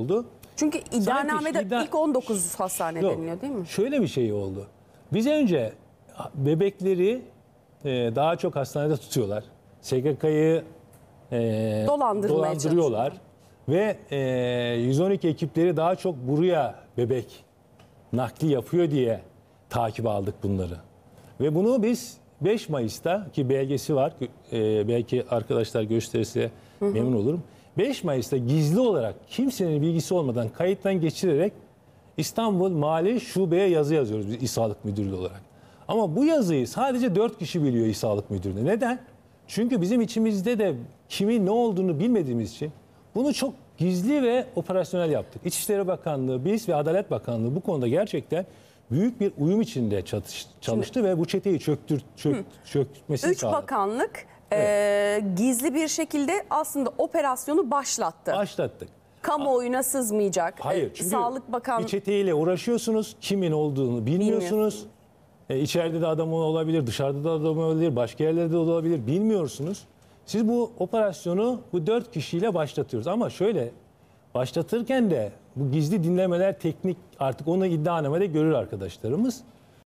oldu. Çünkü iddianamede iddia... ilk 19 hastane Yok, deniliyor değil mi? Şöyle bir şey oldu. Biz önce bebekleri e, daha çok hastanede tutuyorlar. SGK'yı e, dolandırıyorlar. Ve e, 112 ekipleri daha çok buraya bebek nakli yapıyor diye takip aldık bunları. Ve bunu biz 5 Mayıs'ta ki belgesi var. E, belki arkadaşlar gösterirse hı hı. memnun olurum. 5 Mayıs'ta gizli olarak kimsenin bilgisi olmadan kayıttan geçirerek İstanbul Mali Şube'ye yazı yazıyoruz biz İSA'lık Müdürlüğü olarak. Ama bu yazıyı sadece 4 kişi biliyor İSA'lık Müdürlüğü. Neden? Çünkü bizim içimizde de kimin ne olduğunu bilmediğimiz için bunu çok gizli ve operasyonel yaptık. İçişleri Bakanlığı, biz ve Adalet Bakanlığı bu konuda gerçekten büyük bir uyum içinde çatış, çalıştı Şimdi, ve bu çeteyi çöktür, çök, çökmesini sağladı. Üç bakanlık e, gizli bir şekilde aslında operasyonu başlattı. Başlattık. Kamuoyuna sızmayacak. Hayır. Ee, çünkü Sağlık Bakan bir çeteyle uğraşıyorsunuz. Kimin olduğunu bilmiyorsunuz. E, içeride de adam olabilir, dışarıda da adam olabilir, başka yerlerde de olabilir. Bilmiyorsunuz. Siz bu operasyonu bu dört kişiyle başlatıyoruz. Ama şöyle başlatırken de bu gizli dinlemeler teknik artık onu iddianamede görür arkadaşlarımız.